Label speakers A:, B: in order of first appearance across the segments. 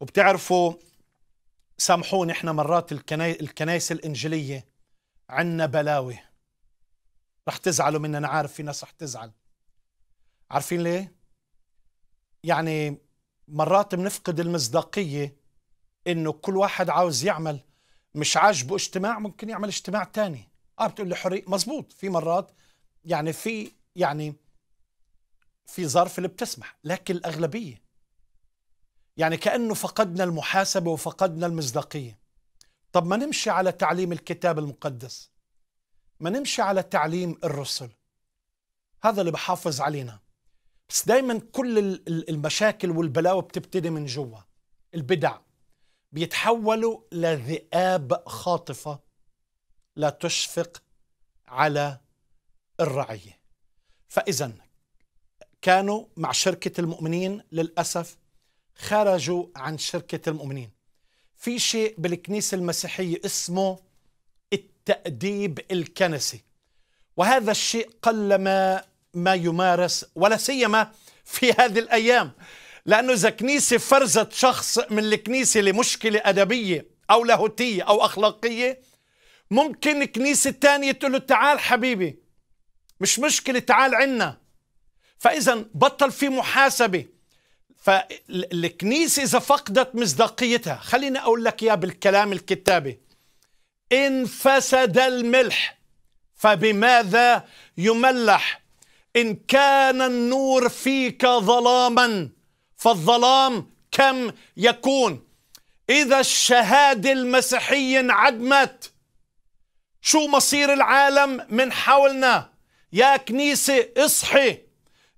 A: وبتعرفوا سامحوني احنا مرات الكنائس الانجيليه عنا بلاوي رح تزعلوا مننا انا عارف في ناس رح تزعل عارفين ليه؟ يعني مرات بنفقد المصداقيه انه كل واحد عاوز يعمل مش عاجبه اجتماع ممكن يعمل اجتماع تاني اه بتقول لي حري مزبوط في مرات يعني في يعني في ظرف اللي بتسمح لكن الاغلبيه يعني كأنه فقدنا المحاسبة وفقدنا المصداقية طب ما نمشي على تعليم الكتاب المقدس ما نمشي على تعليم الرسل هذا اللي بحافظ علينا بس دايما كل المشاكل والبلاوي بتبتدي من جوا البدع بيتحولوا لذئاب خاطفة لا تشفق على الرعية فإذا كانوا مع شركة المؤمنين للأسف خرجوا عن شركة المؤمنين في شيء بالكنيسة المسيحية اسمه التأديب الكنسي وهذا الشيء قلما ما يمارس ولا سيما في هذه الأيام لأنه إذا كنيسة فرزت شخص من الكنيسة لمشكلة أدبية أو لاهوتية أو أخلاقية ممكن كنيسة تانية تقول له تعال حبيبي مش مشكلة تعال عنا فإذا بطل في محاسبة فالكنيسة إذا فقدت مصداقيتها خليني أقول لك يا بالكلام الكتابي إن فسد الملح فبماذا يملح إن كان النور فيك ظلاما فالظلام كم يكون إذا الشهادة المسيحية انعدمت شو مصير العالم من حولنا يا كنيسة اصحي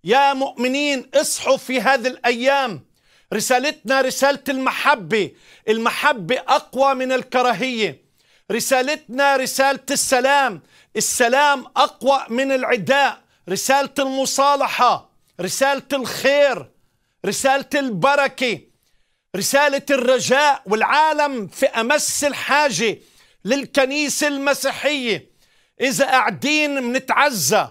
A: يا مؤمنين اصحوا في هذه الايام رسالتنا رساله المحبه المحبه اقوى من الكراهيه رسالتنا رساله السلام السلام اقوى من العداء رساله المصالحه رساله الخير رساله البركه رساله الرجاء والعالم في امس الحاجه للكنيسه المسيحيه اذا قاعدين منتعزى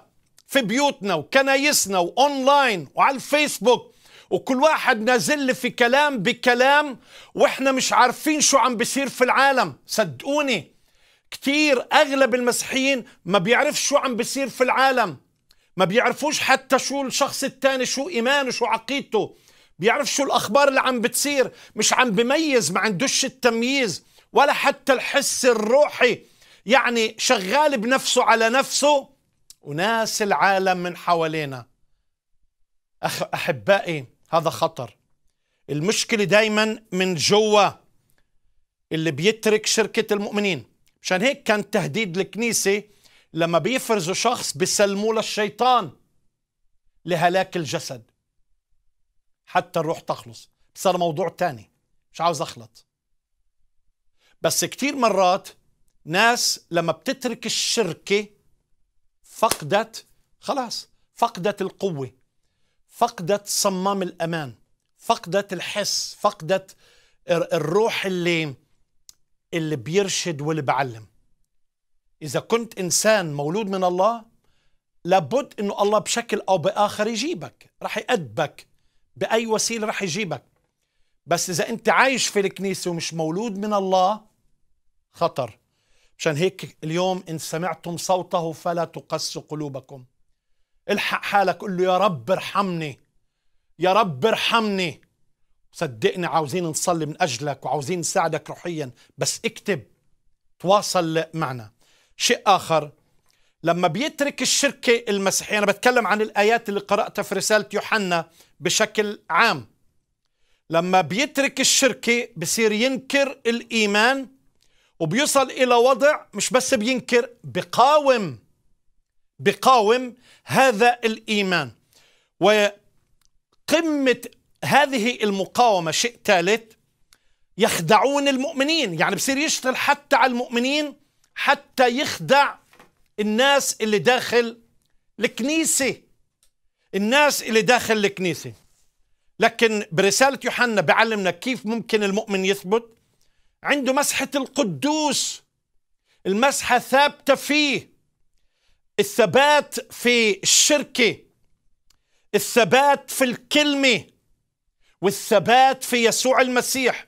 A: في بيوتنا وكنايسنا واونلاين وعلى الفيسبوك وكل واحد نازل في كلام بكلام واحنا مش عارفين شو عم بيصير في العالم صدقوني كتير اغلب المسيحيين ما بيعرف شو عم بيصير في العالم ما بيعرفوش حتى شو الشخص الثاني شو ايمانه شو عقيدته بيعرف شو الاخبار اللي عم بتصير مش عم بميز ما عندوش التمييز ولا حتى الحس الروحي يعني شغال بنفسه على نفسه وناس العالم من حوالينا أخ أحبائي هذا خطر المشكلة دايما من جوا اللي بيترك شركة المؤمنين مشان هيك كان تهديد الكنيسة لما بيفرزوا شخص بيسلموه للشيطان لهلاك الجسد حتى الروح تخلص صار موضوع تاني مش عاوز أخلط بس كتير مرات ناس لما بتترك الشركة فقدت خلاص فقدت القوة فقدت صمام الأمان فقدت الحس فقدت الروح اللي اللي بيرشد واللي بعلم إذا كنت إنسان مولود من الله لابد إنه الله بشكل أو بآخر يجيبك رح يأدبك بأي وسيلة رح يجيبك بس إذا أنت عايش في الكنيسة ومش مولود من الله خطر مشان هيك اليوم إن سمعتم صوته فلا تقسوا قلوبكم الحق حالك قل له يا رب ارحمني يا رب ارحمني صدقني عاوزين نصلي من أجلك وعاوزين نساعدك روحيا بس اكتب تواصل معنا شيء آخر لما بيترك الشركة المسيحية أنا بتكلم عن الآيات اللي قرأتها في رسالة يوحنا بشكل عام لما بيترك الشركة بصير ينكر الإيمان وبيصل إلى وضع مش بس بينكر بقاوم بقاوم هذا الإيمان وقمة هذه المقاومة شيء ثالث يخدعون المؤمنين يعني بصير يشتغل حتى على المؤمنين حتى يخدع الناس اللي داخل الكنيسة الناس اللي داخل الكنيسة لكن برسالة يوحنا بعلمنا كيف ممكن المؤمن يثبت عنده مسحة القدوس المسحة ثابتة فيه الثبات في الشركة الثبات في الكلمة والثبات في يسوع المسيح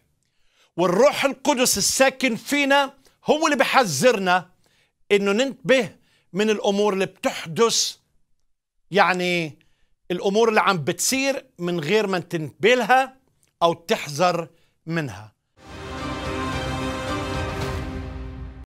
A: والروح القدس الساكن فينا هو اللي بحذرنا انه ننتبه من الامور اللي بتحدث يعني الامور اللي عم بتصير من غير ما تنتبه لها او تحذر منها